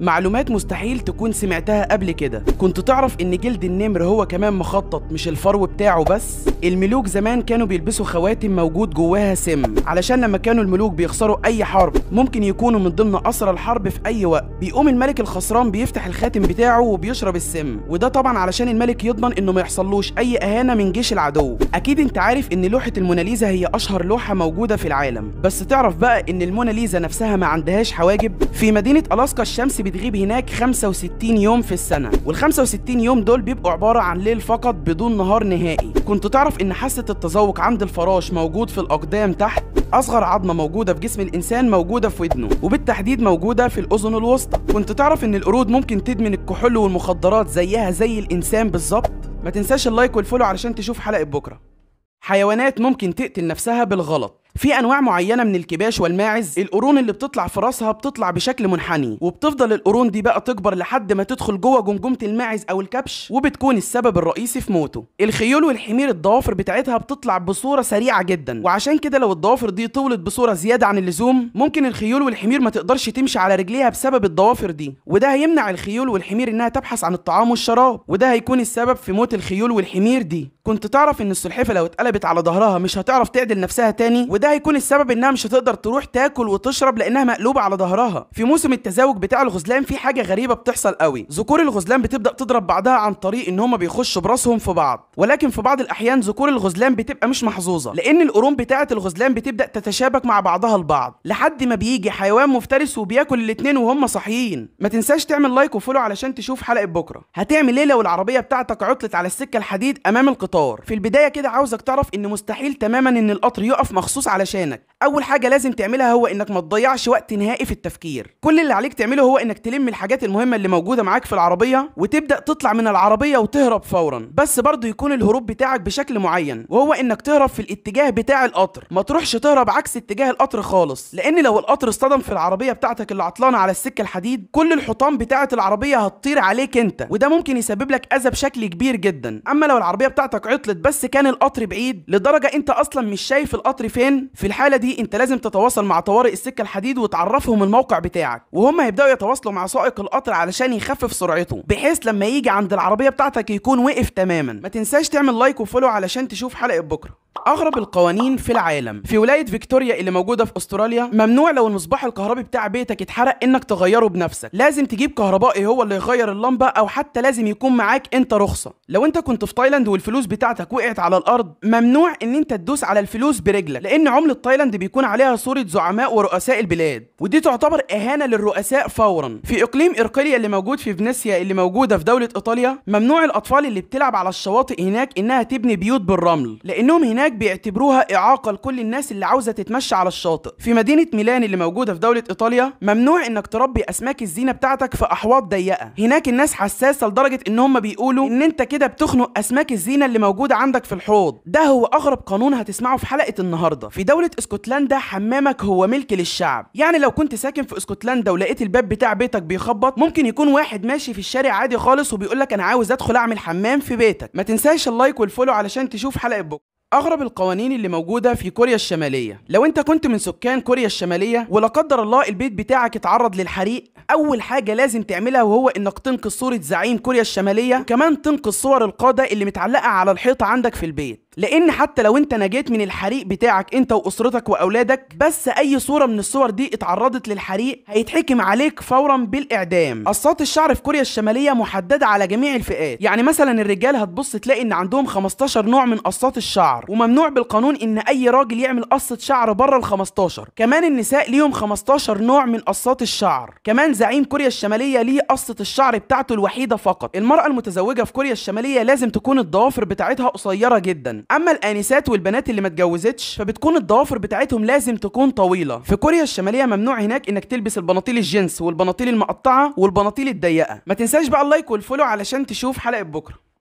معلومات مستحيل تكون سمعتها قبل كده كنت تعرف ان جلد النمر هو كمان مخطط مش الفرو بتاعه بس الملوك زمان كانوا بيلبسوا خواتم موجود جواها سم علشان لما كانوا الملوك بيخسروا اي حرب ممكن يكونوا من ضمن اسرى الحرب في اي وقت بيقوم الملك الخسران بيفتح الخاتم بتاعه وبيشرب السم وده طبعا علشان الملك يضمن انه ما يحصلوش اي اهانه من جيش العدو اكيد انت عارف ان لوحه الموناليزا هي اشهر لوحه موجوده في العالم بس تعرف بقى ان الموناليزا نفسها ما عندهاش حواجب في مدينه الاسكا الشمس بتغيب هناك 65 يوم في السنة وال 65 يوم دول بيبقوا عبارة عن ليل فقط بدون نهار نهائي كنت تعرف ان حاسة التذوق عند الفراش موجود في الأقدام تحت أصغر عظمة موجودة في جسم الإنسان موجودة في ودنه وبالتحديد موجودة في الأذن الوسطى كنت تعرف ان القرود ممكن تدمن الكحول والمخدرات زيها زي الإنسان بالظبط ما تنساش اللايك والفولو علشان تشوف حلقة بكرة حيوانات ممكن تقتل نفسها بالغلط في انواع معينه من الكباش والماعز القرون اللي بتطلع في راسها بتطلع بشكل منحني وبتفضل القرون دي بقى تكبر لحد ما تدخل جوه جمجمه الماعز او الكبش وبتكون السبب الرئيسي في موته الخيول والحمير الضوافر بتاعتها بتطلع بصوره سريعه جدا وعشان كده لو الضوافر دي طولت بصوره زياده عن اللزوم ممكن الخيول والحمير ما تقدرش تمشي على رجليها بسبب الضوافر دي وده هيمنع الخيول والحمير انها تبحث عن الطعام والشراب وده هيكون السبب في موت الخيول والحمير دي كنت تعرف ان السلحفه لو اتقلبت على ظهرها مش هتعرف تعدل نفسها تاني وده وده هيكون السبب انها مش هتقدر تروح تاكل وتشرب لانها مقلوبه على ظهرها في موسم التزاوج بتاع الغزلان في حاجه غريبه بتحصل قوي ذكور الغزلان بتبدا تضرب بعضها عن طريق ان هما بيخشوا براسهم في بعض ولكن في بعض الاحيان ذكور الغزلان بتبقى مش محظوظه لان القرون بتاعه الغزلان بتبدا تتشابك مع بعضها البعض لحد ما بيجي حيوان مفترس وبياكل الاثنين وهم صاحيين ما تنساش تعمل لايك وفولو علشان تشوف حلقه بكره هتعمل ايه لو العربيه بتاعتك عطلت على السكه الحديد امام القطار في البدايه كده عاوزك تعرف ان مستحيل تماما ان القطر يقف مخصوص علشانك اول حاجه لازم تعملها هو انك ما تضيعش وقت نهائي في التفكير كل اللي عليك تعمله هو انك تلم الحاجات المهمه اللي موجوده معاك في العربيه وتبدا تطلع من العربيه وتهرب فورا بس برضه يكون الهروب بتاعك بشكل معين وهو انك تهرب في الاتجاه بتاع القطر ما تروحش تهرب عكس اتجاه القطر خالص لان لو القطر اصطدم في العربيه بتاعتك اللي عطلانه على السكه الحديد كل الحطام بتاعه العربيه هتطير عليك انت وده ممكن يسبب لك اذى بشكل كبير جدا اما لو العربيه بتاعتك عطلت بس كان القطر بعيد لدرجه انت اصلا مش شايف القطر فين في الحاله دي انت لازم تتواصل مع طوارئ السكه الحديد وتعرفهم الموقع بتاعك وهم هيبداوا يتواصلوا مع سائق القطر علشان يخفف سرعته بحيث لما يجي عند العربيه بتاعتك يكون وقف تماما ما تنساش تعمل لايك وفولو علشان تشوف حلقه بكره اغرب القوانين في العالم في ولايه فيكتوريا اللي موجوده في استراليا ممنوع لو المصباح الكهربي بتاع بيتك اتحرق انك تغيره بنفسك لازم تجيب كهربائي هو اللي يغير اللمبه او حتى لازم يكون معاك انت رخصه لو انت كنت في تايلاند والفلوس بتاعتك وقعت على الارض ممنوع ان انت تدوس على الفلوس برجلك لان عمله تايلاند بيكون عليها صوره زعماء ورؤساء البلاد ودي تعتبر اهانه للرؤساء فورا في اقليم ارقليا اللي موجود في فينيسيا اللي موجوده في دوله ايطاليا ممنوع الاطفال اللي بتلعب على الشواطئ هناك انها تبني بيوت بالرمل لانهم هناك بيعتبروها إعاقة لكل الناس اللي عاوزة تتمشى على الشاطئ في مدينة ميلان اللي موجودة في دولة إيطاليا ممنوع إنك تربي أسماك الزينة بتاعتك في أحواض ضيقة هناك الناس حساسة لدرجة إن هم بيقولوا إن أنت كده بتخنق أسماك الزينة اللي موجودة عندك في الحوض ده هو أغرب قانون هتسمعه في حلقة النهاردة في دولة اسكتلندا حمامك هو ملك للشعب يعني لو كنت ساكن في اسكتلندا ولقيت الباب بتاع بيتك بيخبط ممكن يكون واحد ماشي في الشارع عادي خالص وبيقول لك انا عاوز ادخل اعمل حمام في بيتك ما تنساش اللايك والفولو علشان تشوف حلقه بكره اغرب القوانين اللي موجوده في كوريا الشماليه لو انت كنت من سكان كوريا الشماليه ولا قدر الله البيت بتاعك اتعرض للحريق اول حاجه لازم تعملها وهو انك تنقص صوره زعيم كوريا الشماليه كمان تنقص صور القاده اللي متعلقه على الحيطه عندك في البيت لان حتى لو انت نجيت من الحريق بتاعك انت واسرتك واولادك بس اي صوره من الصور دي اتعرضت للحريق هيتحكم عليك فورا بالاعدام قصات الشعر في كوريا الشماليه محدده على جميع الفئات يعني مثلا الرجال هتبص تلاقي ان عندهم 15 نوع من قصات الشعر وممنوع بالقانون ان اي راجل يعمل قصه شعر بره ال 15 كمان النساء ليهم 15 نوع من قصات الشعر كمان زعيم كوريا الشماليه ليه قصه الشعر بتاعته الوحيده فقط المراه المتزوجه في كوريا الشماليه لازم تكون الضوافر بتاعتها قصيره جدا اما الانسات والبنات اللي ما اتجوزتش فبتكون الضوافر بتاعتهم لازم تكون طويله في كوريا الشماليه ممنوع هناك انك تلبس البناطيل الجنس والبناطيل المقطعه والبناطيل الضيقه ما تنساش بقى اللايك والفولو علشان تشوف حلقه بكره